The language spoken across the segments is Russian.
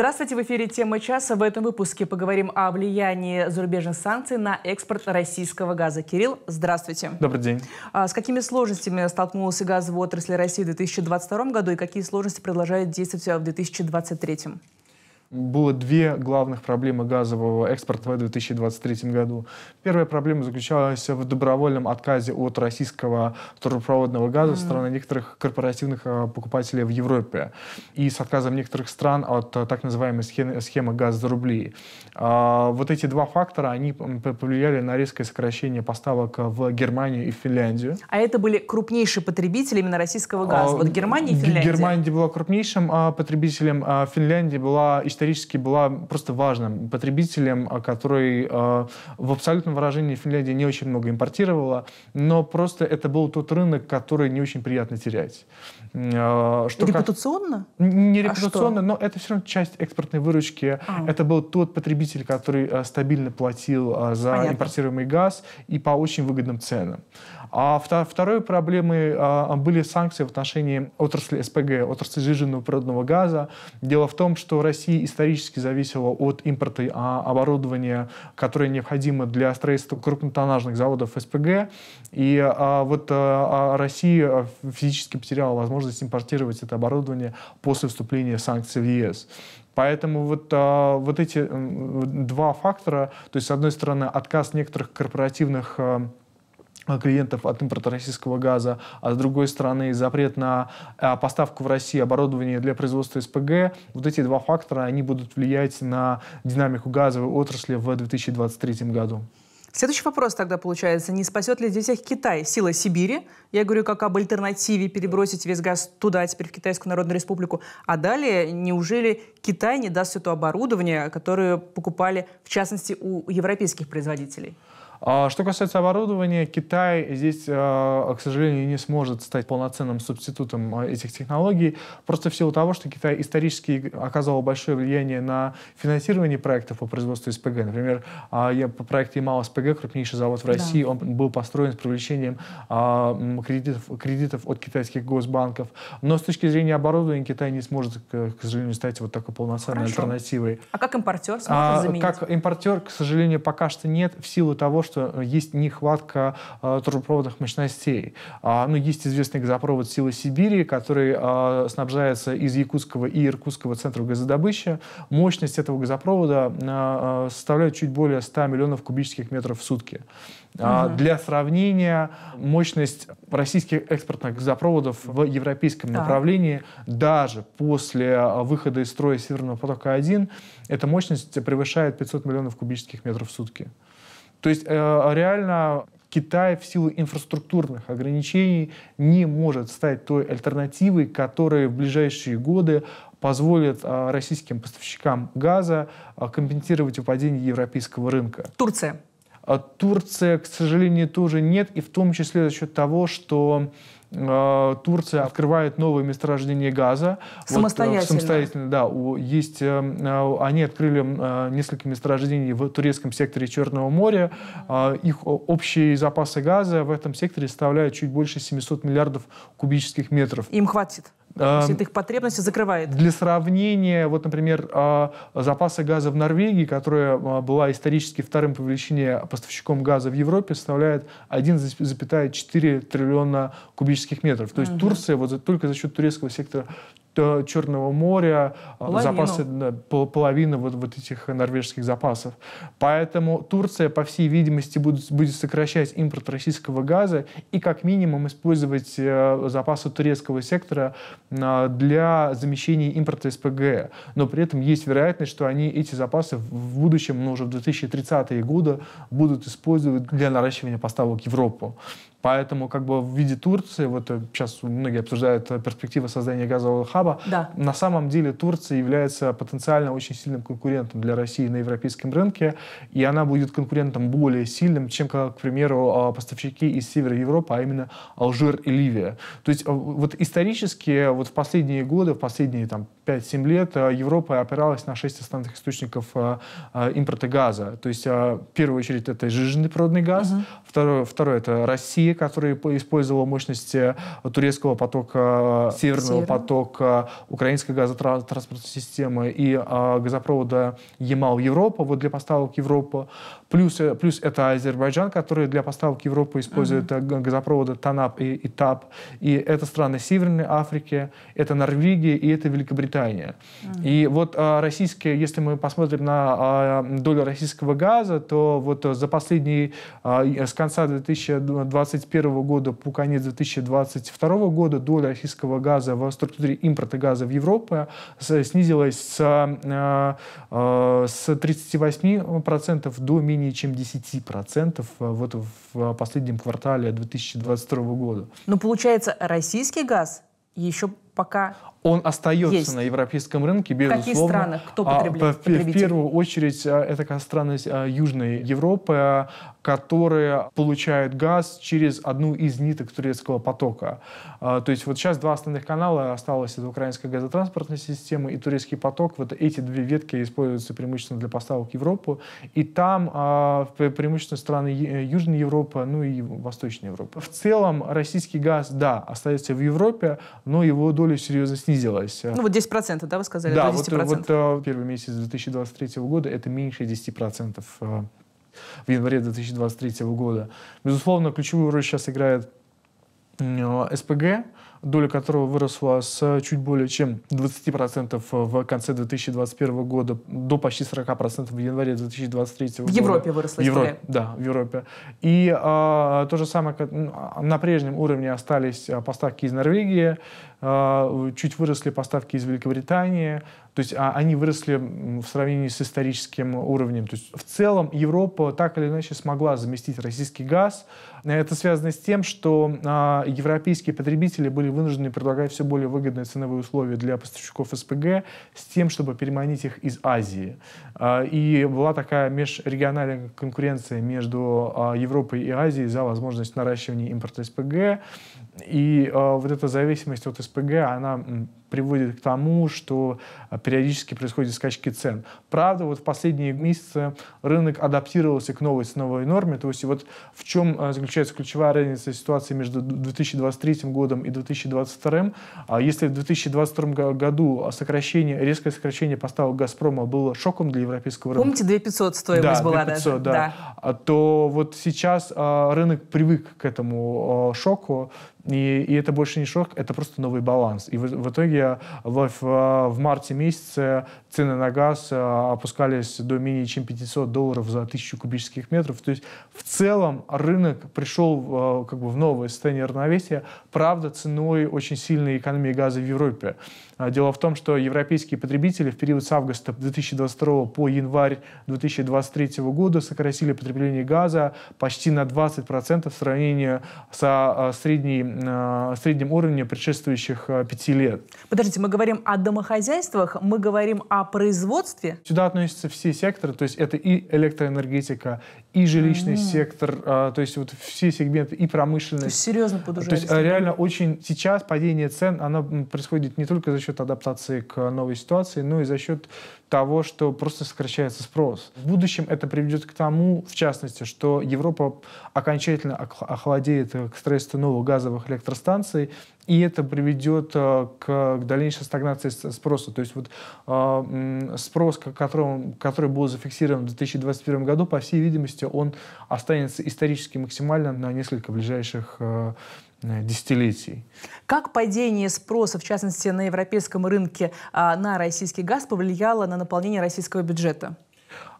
Здравствуйте, в эфире «Тема часа». В этом выпуске поговорим о влиянии зарубежных санкций на экспорт российского газа. Кирилл, здравствуйте. Добрый день. А с какими сложностями столкнулась газовая отрасль России в 2022 году и какие сложности продолжают действовать в 2023? было две главных проблемы газового экспорта в 2023 году. Первая проблема заключалась в добровольном отказе от российского трубопроводного газа mm со стороны некоторых корпоративных а, покупателей в Европе и с отказом некоторых стран от а, так называемой схемы, схемы газ за рубли. А, вот эти два фактора, они повлияли на резкое сокращение поставок в Германию и Финляндию. А это были крупнейшие потребители именно российского газа? Вот Германия и Финляндия? Германия была крупнейшим потребителем, Финляндия была исторически была просто важным потребителем, а, который а, в абсолютном выражении Финляндия не очень много импортировала, но просто это был тот рынок, который не очень приятно терять. А, что репутационно? Как... Не репутационно, а но это все равно часть экспортной выручки. А. Это был тот потребитель, который стабильно платил за Понятно. импортируемый газ и по очень выгодным ценам. А второй проблемой а, были санкции в отношении отрасли СПГ, отрасли сжиженного природного газа. Дело в том, что Россия исторически зависела от импорта а, оборудования, которое необходимо для строительства крупнотоннажных заводов СПГ. И а, вот Россия физически потеряла возможность импортировать это оборудование после вступления санкций в ЕС. Поэтому вот, а, вот эти два фактора, то есть, с одной стороны, отказ некоторых корпоративных Э, клиентов от импорта российского газа, а с другой стороны запрет на э, поставку в Россию оборудования для производства СПГ, вот эти два фактора, они будут влиять на динамику газовой отрасли в 2023 году. Следующий вопрос тогда получается, не спасет ли здесь всех Китай сила Сибири? Я говорю как об альтернативе перебросить весь газ туда, теперь в Китайскую Народную Республику. А далее, неужели Китай не даст все то оборудование, которое покупали, в частности, у европейских производителей? А что касается оборудования, Китай здесь, э, к сожалению, не сможет стать полноценным субститутом э, этих технологий, просто в силу того, что Китай исторически оказывал большое влияние на финансирование проектов по производству СПГ. Например, а, по проекту Ямал СПГ, крупнейший завод в России, да. он был построен с привлечением а, кредитов, кредитов от китайских госбанков. Но с точки зрения оборудования Китай не сможет, к сожалению, стать вот такой полноценной Хорошо. альтернативой. А как импортер сможет заменить? Как импортер, к сожалению, пока что нет, в силу того, что что есть нехватка э, трубопроводных мощностей. А, ну, есть известный газопровод «Сила Сибири», который э, снабжается из Якутского и Иркутского центров газодобычи. Мощность этого газопровода э, составляет чуть более 100 миллионов кубических метров в сутки. Угу. Для сравнения, мощность российских экспортных газопроводов в европейском да. направлении даже после выхода из строя Северного потока-1 эта мощность превышает 500 миллионов кубических метров в сутки. То есть э, реально Китай в силу инфраструктурных ограничений не может стать той альтернативой, которая в ближайшие годы позволит э, российским поставщикам газа э, компенсировать упадение европейского рынка. Турция. А Турция, к сожалению, тоже нет, и в том числе за счет того, что Э, Турция открывает новые месторождения газа. Э, самостоятельно. Вот, самостоятельно, да. Есть, э, они открыли несколько месторождений в турецком секторе Черного моря. Их общие запасы газа в этом секторе составляют чуть больше 700 миллиардов кубических метров. Им хватит? А, То есть их потребности закрывает. Для сравнения, вот, например, а, запасы газа в Норвегии, которая а, была исторически вторым по величине поставщиком газа в Европе, составляет 1,4 триллиона кубических метров. То есть угу. Турция вот только за счет турецкого сектора Э, Черного моря, э, половину. запасы, да, половина вот, вот этих норвежских запасов. Поэтому Турция, по всей видимости, будет, будет сокращать импорт российского газа и как минимум использовать э, запасы турецкого сектора для замещения импорта СПГ. Но при этом есть вероятность, что они эти запасы в будущем, но ну, уже в 2030-е годы, будут использовать для наращивания поставок в Европу. Поэтому как бы в виде Турции, вот сейчас э, многие обсуждают э, перспективы создания газового хаба, да. на самом деле Турция является потенциально очень сильным конкурентом для России на европейском рынке, и она будет конкурентом более сильным, чем, как, к примеру, а, поставщики из севера Европы, а именно Алжир и Ливия. То есть а, вот исторически, вот в последние годы, в последние там 5-7 лет э, Европа опиралась на 6 основных источников импорта газа. То есть в первую очередь это жиженый природный газ, угу. второе, второе это Россия, России, которая мощности э, турецкого потока, э, северного Север. потока, украинской газотранспортной системы и а, газопровода ямал Европу, вот для поставок Европы. Плюс, э, плюс это Азербайджан, который для поставок Европы использует uh-huh. газопроводы ТАНАП и ИТАП. И это страны Северной Африки, это Норвегия и это Великобритания. Uh-huh. И вот а, российские, если мы посмотрим на а, долю российского газа, то вот за последние, с конца 2020 2021 года по конец 2022 года доля российского газа в структуре импорта газа в Европе э, снизилась с, э, э, с 38% процентов до менее чем 10% процентов вот в последнем квартале 2022 года. Но ну, получается, российский газ еще пока он остается Есть. на европейском рынке, безусловно. В каких странах кто а, потребляет? В, первую очередь а, это страны а, Южной Европы, которые получают газ через одну из ниток турецкого потока. То есть вот сейчас два основных канала осталось, это украинская газотранспортная система и турецкий поток. Вот эти две ветки используются преимущественно для поставок в Европу. И там преимущественно страны Южной Европы, ну и Восточной Европы. В целом российский газ, да, остается в Европе, но его доля серьезно снизили снизилась. Ну вот 10%, да, вы сказали? Да, вот, э, вот э, первый месяц 2023 года это меньше 10% э, в январе 2023 года. Безусловно, ключевую роль сейчас играет СПГ, доля которого выросла с чуть более чем 20% в конце 2021 года до почти 40% в январе 2023 года. В Европе выросла. В Европе, да, в Европе. И а, то же самое, как, на прежнем уровне остались поставки из Норвегии, а, чуть выросли поставки из Великобритании, то есть а, они выросли в сравнении с историческим уровнем. То есть в целом Европа так или иначе смогла заместить российский газ. Это связано с тем, что а, европейские потребители были вынуждены предлагать все более выгодные ценовые условия для поставщиков СПГ с тем, чтобы переманить их из Азии. И была такая межрегиональная конкуренция между Европой и Азией за возможность наращивания импорта СПГ. И вот эта зависимость от СПГ СПГ, она приводит к тому, что э, периодически происходят скачки цен. Правда, вот в последние месяцы рынок адаптировался к новой ценовой норме, то есть вот в чем э, заключается ключевая разница ситуации между 2023 годом и 2022. А если в 2022 году сокращение, резкое сокращение поставок «Газпрома» было шоком для европейского рынка. Помните, 2500 стоимость да, была 2500, даже? Да, да. А то вот сейчас а, рынок привык к этому шоку, и, и это больше не шок, это просто новый баланс. И в, в итоге в, в, а, в марте месяце цены на газ а, опускались до менее чем 500 долларов за тысячу кубических метров. То есть в целом рынок пришел а, как бы в новое состояние равновесия, правда, ценой очень сильной экономии газа в Европе. А, дело в том, что европейские потребители в период с августа 2022 по январь 2023 года сократили потребление газа почти на 20% в сравнении со а, средней, а, средним уровнем предшествующих пяти лет. Подождите, мы говорим о домохозяйствах, мы говорим о производстве? Сюда относятся все секторы, то есть это и электроэнергетика, и жилищный mm. -hmm. сектор, то есть вот все сегменты, и промышленность. То есть серьезно подужались? То есть реально очень сейчас падение цен, оно происходит не только за счет счет адаптации к новой ситуации, ну и за счет того, что просто сокращается спрос. В будущем это приведет к тому, в частности, что Европа окончательно охладеет к строительству новых газовых электростанций, и это приведет э, к, дальнейшей стагнации спроса. То есть вот э, спрос, который, который был зафиксирован в 2021 году, по всей видимости, он останется исторически максимальным на несколько ближайших э, Э, десятилетий. Как падение спроса, в частности, на европейском рынке а, на российский газ повлияло на наполнение российского бюджета?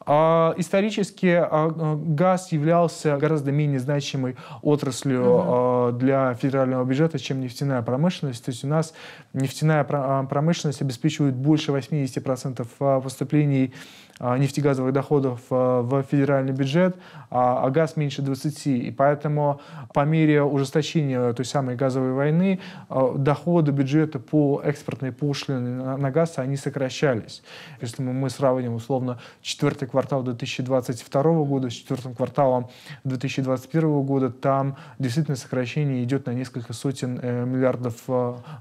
А, исторически а, газ являлся гораздо менее значимой отраслью для федерального бюджета, чем нефтяная промышленность. То есть у нас нефтяная промышленность обеспечивает больше 80% поступлений а, нефтегазовых доходов а, в федеральный бюджет, а, а газ меньше 20. И поэтому по мере ужесточения той самой газовой войны доходы бюджета по экспортной пошлине на газ, они сокращались. Если мы, сравним условно четвертый квартал 2022 года с четвертым кварталом 2021 года, там действительно сокращение идет на несколько сотен э, миллиардов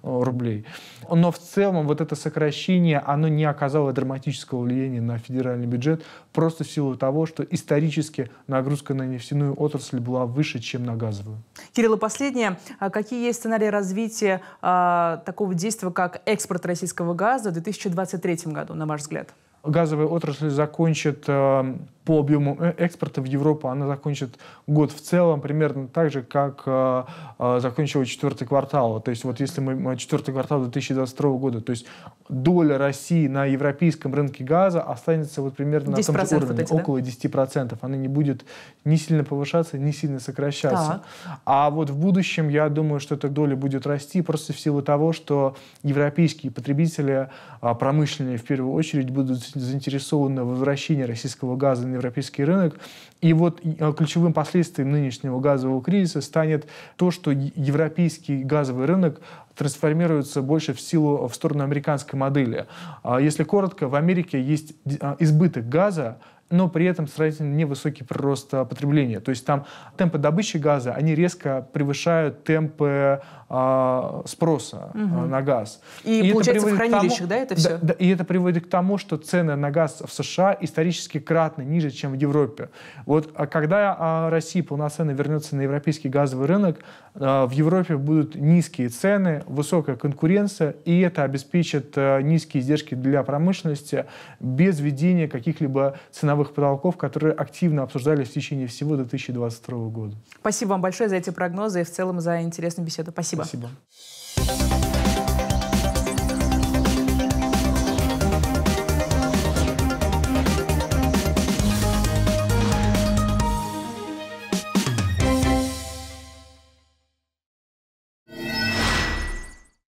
рублей. Но в целом вот это сокращение, оно не оказало драматического влияния на федеральный федеральный бюджет просто в силу того, что исторически нагрузка на нефтяную отрасль была выше, чем на газовую. Кирилл, и последнее. А какие есть сценарии развития э, такого действия, как экспорт российского газа в 2023 году, на ваш взгляд? Газовая отрасль закончит э, по объему э, экспорта в Европу она закончит год в целом примерно так же, как э, э, закончила четвертый квартал. То есть вот если мы четвертый квартал 2022 года, то есть доля России на европейском рынке газа останется вот примерно на том же уровне, эти, около 10%. Она не будет ни сильно повышаться, ни сильно сокращаться. Так. А вот в будущем, я думаю, что эта доля будет расти просто в силу того, что европейские потребители, а, промышленные в первую очередь, будут заинтересованы в возвращении российского газа на европейский рынок. И вот а, ключевым последствием нынешнего газового кризиса станет то, что европейский газовый рынок трансформируется больше в силу в сторону американской модели. А если коротко, в Америке есть а, избыток газа, но при этом сравнительно невысокий прирост а, потребления. То есть там темпы добычи газа, они резко превышают темпы э, спроса угу. на газ. И, и получается в хранилищах, тому, да, это все? Да, да, и это приводит к тому, что цены на газ в США исторически кратно ниже, чем в Европе. Вот когда э, Россия полноценно вернется на европейский газовый рынок, э, в Европе будут низкие цены, высокая конкуренция, и это обеспечит э, низкие издержки для промышленности без введения каких-либо ценовых ценовых потолков, которые активно обсуждались в течение всего 2022 года. Спасибо вам большое за эти прогнозы и в целом за интересную беседу. Спасибо. Спасибо.